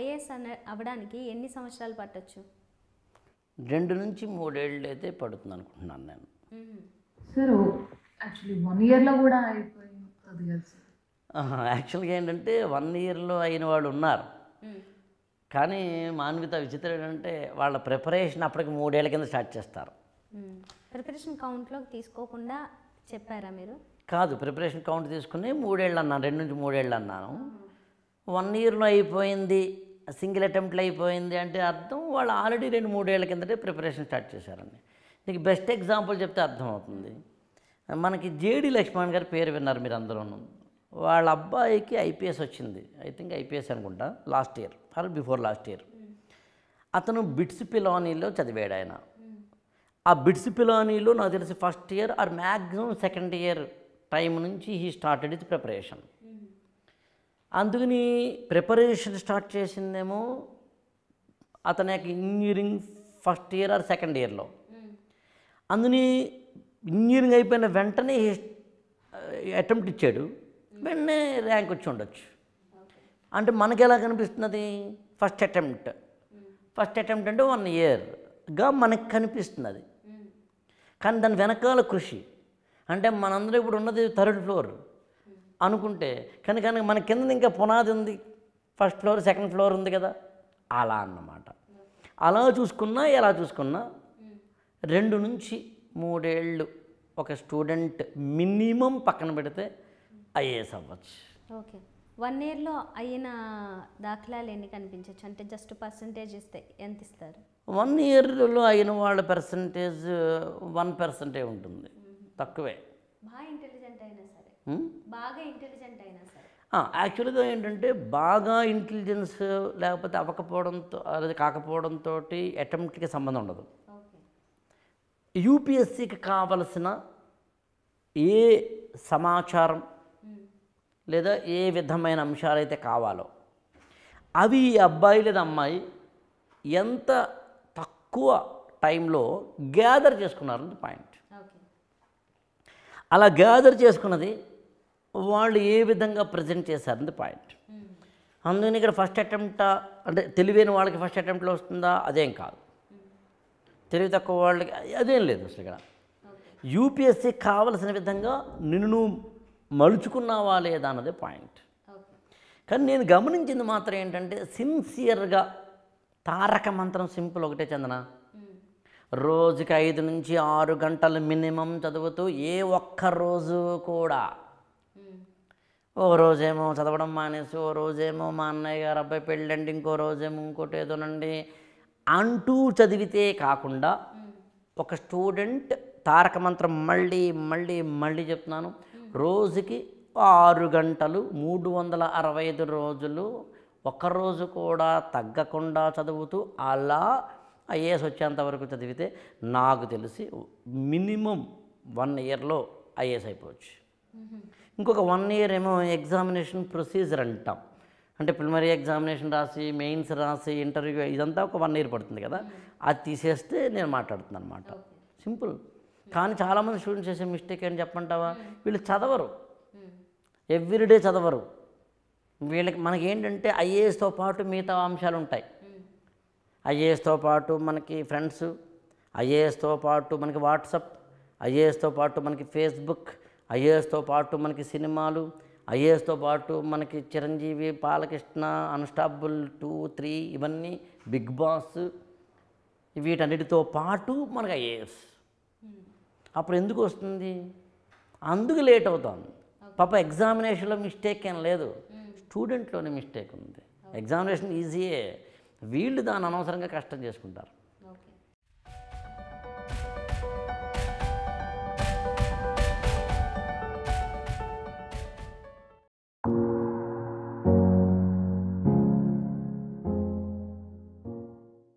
IAS అన్న అవ్వడానికి ఎన్ని సంవత్సరాలు పట్టచ్చు రెండు నుంచి మూడేళ్ళు అయితే పడుతుంది అనుకుంటున్నాను నేను సార్ యాక్చువల్లీ వన్ ఇయర్లో కూడా అయిపోయింది యాక్చువల్గా ఏంటంటే వన్ ఇయర్లో అయిన వాళ్ళు ఉన్నారు కానీ మాన్విత విచిత్రం ఏంటంటే వాళ్ళ ప్రిపరేషన్ అప్పటికి మూడేళ్ల కింద స్టార్ట్ చేస్తారు ప్రిపరేషన్ కౌంట్లోకి తీసుకోకుండా చెప్పారా మీరు కాదు ప్రిపరేషన్ కౌంట్ తీసుకుని మూడేళ్ళు అన్నాను రెండు నుంచి మూడేళ్ళు అన్నాను వన్ ఇయర్లో అయిపోయింది సింగిల్ అటెంప్ట్లో అయిపోయింది అంటే అర్థం వాళ్ళు ఆల్రెడీ రెండు మూడేళ్ల కిందటే ప్రిపరేషన్ స్టార్ట్ చేశారండి నీకు బెస్ట్ ఎగ్జాంపుల్ చెప్తే అర్థమవుతుంది మనకి జేడి లక్ష్మణ్ గారి పేరు విన్నారు మీరు అందరూ వాళ్ళ అబ్బాయికి ఐపీఎస్ వచ్చింది ఐ థింక్ ఐపీఎస్ అనుకుంటా last year or before last year అతను బిట్స్ పిలోనీలో చదివాడు ఆయన ఆ బిట్స్ పిలోనీలో నాకు తెలిసి first year or maximum second year time నుంచి హీ స్టార్టెడ్ ఇస్ ప్రిపరేషన్ అందుకని ప్రిపరేషన్ స్టార్ట్ చేసిందేమో అతని యొక్క engineering first year or second ఇయర్లో అందుని ఇంజనీరింగ్ అయిపోయిన వెంటనే అటెంప్ట్ ఇచ్చాడు వెంటనే ర్యాంక్ వచ్చి ఉండొచ్చు అంటే మనకి ఎలా కనిపిస్తున్నది ఫస్ట్ అటెంప్ట్ ఫస్ట్ అటెంప్ట్ అంటే వన్ ఇయర్గా మనకి కనిపిస్తున్నది కానీ దాని వెనకాల కృషి అంటే మనందరూ ఇప్పుడు ఉన్నది థర్డ్ ఫ్లోర్ అనుకుంటే కనుక మన కింద ఇంకా పునాది ఉంది ఫస్ట్ ఫ్లోర్ సెకండ్ ఫ్లోర్ ఉంది కదా అలా అన్నమాట అలా చూసుకున్నా ఎలా చూసుకున్నా రెండు నుంచి మూడేళ్ళు ఒక స్టూడెంట్ మినిమం పక్కన పెడితే ఐఏఎస్ అవ్వచ్చు ఓకే వన్ ఇయర్లో అయిన దాఖలాలు ఎన్ని కనిపించవచ్చు అంటే జస్ట్ పర్సంటేజ్ ఇస్తే ఎంత ఇస్తారు వన్ ఇయర్లో అయిన వాళ్ళ పర్సంటేజ్ వన్ పర్సంటే ఉంటుంది తక్కువే బాగా ఇంటెలిజెంట్ అయినా సరే Hmm? బాగా ఇంటెలిజెంట్ అయినా సరే యాక్చువల్గా ఏంటంటే బాగా ఇంటెలిజెన్స్ లేకపోతే అవ్వకపోవడంతో అలాగే కాకపోవడంతో అటెంప్ట్కి సంబంధం ఉండదు యూపీఎస్సీకి కావలసిన ఏ సమాచారం hmm. లేదా ఏ విధమైన అంశాలు అయితే కావాలో అవి అబ్బాయి లేదా అమ్మాయి ఎంత తక్కువ టైంలో గ్యాదర్ చేసుకున్నారని పాయింట్ అలా గ్యాదర్ చేసుకున్నది వాళ్ళు ఏ విధంగా ప్రజెంట్ చేశారని పాయింట్ అందుకని ఇక్కడ ఫస్ట్ అటెంప్ట్ అంటే తెలివైన వాళ్ళకి ఫస్ట్ అటెంప్ట్లో వస్తుందా అదేం కాదు తెలివి తక్కువ వాళ్ళకి అదేం లేదు అసలు ఇక్కడ యూపీఎస్సీ కావలసిన విధంగా నిన్ను నువ్వు మలుచుకున్నావా లేదా అన్నది పాయింట్ కానీ నేను గమనించింది మాత్రం ఏంటంటే సిన్సియర్గా తారక మంత్రం సింపుల్ ఒకటే చందన రోజుకి ఐదు నుంచి ఆరు గంటలు మినిమం చదువుతూ ఏ ఒక్క రోజు కూడా ఓ రోజేమో చదవడం మానేసి ఓ రోజేమో మా అన్నయ్య గారు అబ్బాయి పెళ్ళండి ఇంకో రోజేమో ఇంకోటి ఏదోనండి అంటూ చదివితే కాకుండా ఒక స్టూడెంట్ తారక మంత్రం మళ్ళీ మళ్ళీ మళ్ళీ చెప్తున్నాను రోజుకి ఆరు గంటలు మూడు వందల అరవై ఐదు రోజులు ఒకరోజు కూడా తగ్గకుండా చదువుతూ అలా ఐఏఎస్ వచ్చేంత వరకు చదివితే నాకు తెలిసి మినిమం వన్ ఇయర్లో ఐఏఎస్ అయిపోవచ్చు ఇంకొక వన్ ఇయర్ ఏమో ఎగ్జామినేషన్ ప్రొసీజర్ అంటాం అంటే ప్రిలిమరీ ఎగ్జామినేషన్ రాసి మెయిన్స్ రాసి ఇంటర్వ్యూ ఇదంతా ఒక వన్ ఇయర్ పడుతుంది కదా అది తీసేస్తే నేను మాట్లాడుతున్నాను అనమాట సింపుల్ కానీ చాలామంది స్టూడెంట్స్ చేసే మిస్టేక్ ఏంటి చెప్పంటావా వీళ్ళు చదవరు ఎవ్రీడే చదవరు వీళ్ళకి మనకి ఏంటంటే ఐఏఎస్తో పాటు మిగతా అంశాలు ఉంటాయి ఐఏఎస్తో పాటు మనకి ఫ్రెండ్స్ ఐఏఎస్తో పాటు మనకి వాట్సప్ ఐఏఎస్తో పాటు మనకి ఫేస్బుక్ ఐఏఎస్తో పాటు మనకి సినిమాలు ఐఏఎస్తో పాటు మనకి Chiranjeevi Balakrishna Unstoppable two three ఇవన్నీ బిగ్ బాస్ వీటన్నిటితో పాటు మనకు ఐఏఎస్ అప్పుడు ఎందుకు వస్తుంది అందుకు లేట్ అవుతాం పాప ఎగ్జామినేషన్లో మిస్టేక్ ఏం లేదు స్టూడెంట్లోనే మిస్టేక్ ఉంది ఎగ్జామినేషన్ ఈజీయే వీళ్ళు దాన్ని అనవసరంగా కష్టం చేసుకుంటారు